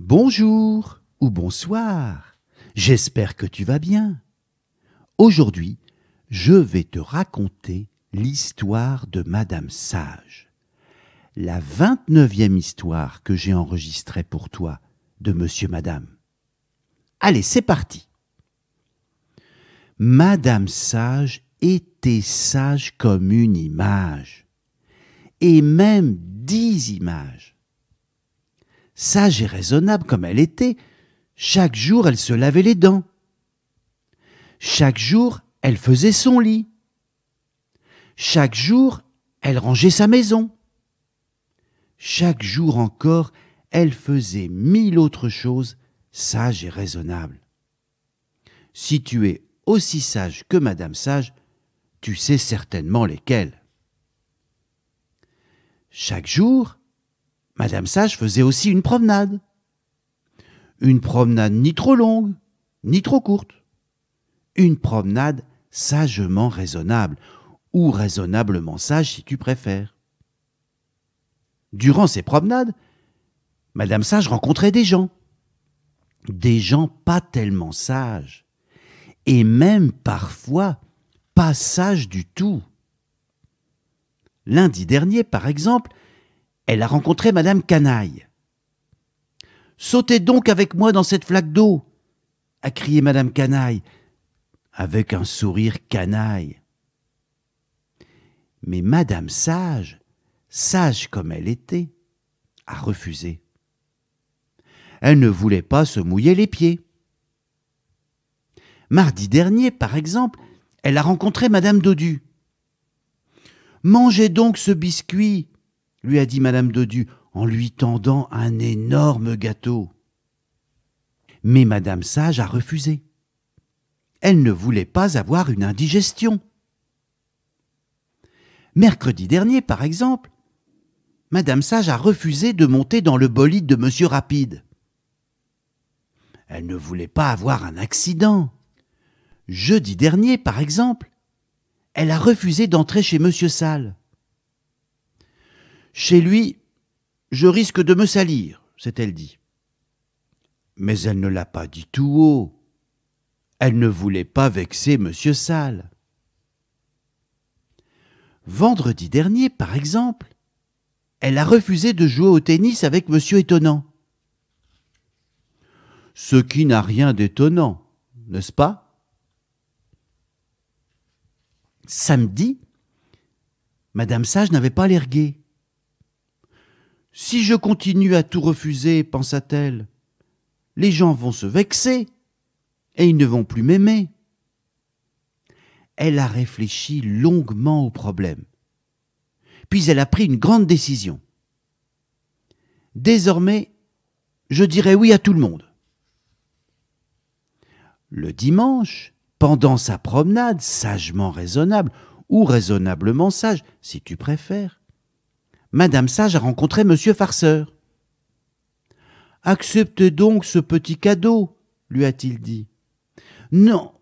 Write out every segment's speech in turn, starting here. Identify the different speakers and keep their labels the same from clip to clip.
Speaker 1: Bonjour ou bonsoir, j'espère que tu vas bien. Aujourd'hui, je vais te raconter l'histoire de Madame Sage. La 29e histoire que j'ai enregistrée pour toi de Monsieur Madame. Allez, c'est parti. Madame Sage était sage comme une image, et même dix images Sage et raisonnable comme elle était, chaque jour elle se lavait les dents. Chaque jour elle faisait son lit. Chaque jour elle rangeait sa maison. Chaque jour encore elle faisait mille autres choses sage et raisonnable. Si tu es aussi sage que Madame Sage, tu sais certainement lesquelles. Chaque jour, Madame Sage faisait aussi une promenade. Une promenade ni trop longue, ni trop courte. Une promenade sagement raisonnable, ou raisonnablement sage si tu préfères. Durant ces promenades, Madame Sage rencontrait des gens. Des gens pas tellement sages, et même parfois pas sages du tout. Lundi dernier, par exemple, elle a rencontré Madame Canaille. Sautez donc avec moi dans cette flaque d'eau, a crié Madame Canaille, avec un sourire canaille. Mais Madame Sage, sage comme elle était, a refusé. Elle ne voulait pas se mouiller les pieds. Mardi dernier, par exemple, elle a rencontré Madame Dodu. Mangez donc ce biscuit, lui a dit Madame Dodu en lui tendant un énorme gâteau. Mais Madame Sage a refusé. Elle ne voulait pas avoir une indigestion. Mercredi dernier, par exemple, Madame Sage a refusé de monter dans le bolide de Monsieur Rapide. Elle ne voulait pas avoir un accident. Jeudi dernier, par exemple, elle a refusé d'entrer chez Monsieur Salle. Chez lui, je risque de me salir, s'est-elle dit. Mais elle ne l'a pas dit tout haut. Elle ne voulait pas vexer Monsieur Salle. Vendredi dernier, par exemple, elle a refusé de jouer au tennis avec Monsieur Étonnant. Ce qui n'a rien d'étonnant, n'est-ce pas Samedi, Madame Sage n'avait pas l'air gaie. Si je continue à tout refuser, pensa-t-elle, les gens vont se vexer et ils ne vont plus m'aimer. Elle a réfléchi longuement au problème. Puis elle a pris une grande décision. Désormais, je dirai oui à tout le monde. Le dimanche, pendant sa promenade, sagement raisonnable, ou raisonnablement sage, si tu préfères, Madame Sage a rencontré Monsieur Farceur. Accepte donc ce petit cadeau, lui a-t-il dit. Non,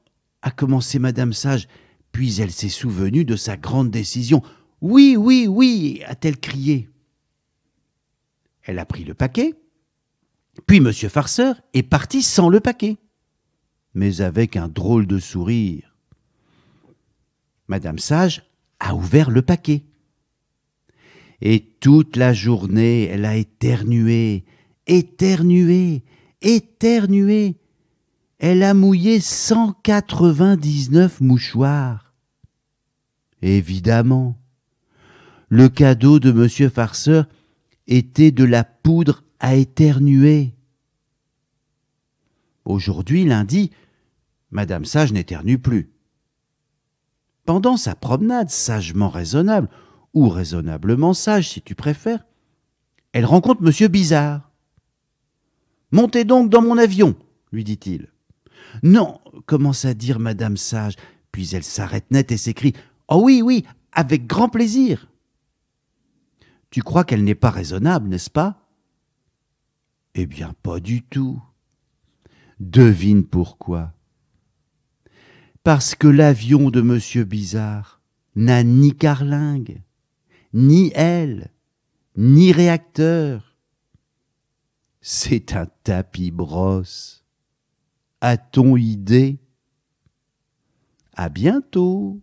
Speaker 1: a commencé Madame Sage, puis elle s'est souvenue de sa grande décision. Oui, oui, oui, a-t-elle crié. Elle a pris le paquet, puis Monsieur Farceur est parti sans le paquet, mais avec un drôle de sourire. Madame Sage a ouvert le paquet. Et toute la journée, elle a éternué, éternué, éternué. Elle a mouillé 199 mouchoirs. Évidemment, le cadeau de M. Farceur était de la poudre à éternuer. Aujourd'hui, lundi, Madame Sage n'éternue plus. Pendant sa promenade sagement raisonnable, ou raisonnablement sage si tu préfères, elle rencontre Monsieur Bizarre. Montez donc dans mon avion, lui dit-il. Non, commence à dire Madame Sage, puis elle s'arrête net et s'écrie Oh oui, oui, avec grand plaisir. Tu crois qu'elle n'est pas raisonnable, n'est-ce pas Eh bien, pas du tout. Devine pourquoi. Parce que l'avion de Monsieur Bizarre n'a ni carlingue, ni elle ni réacteur. C'est un tapis brosse. A-t-on idée À bientôt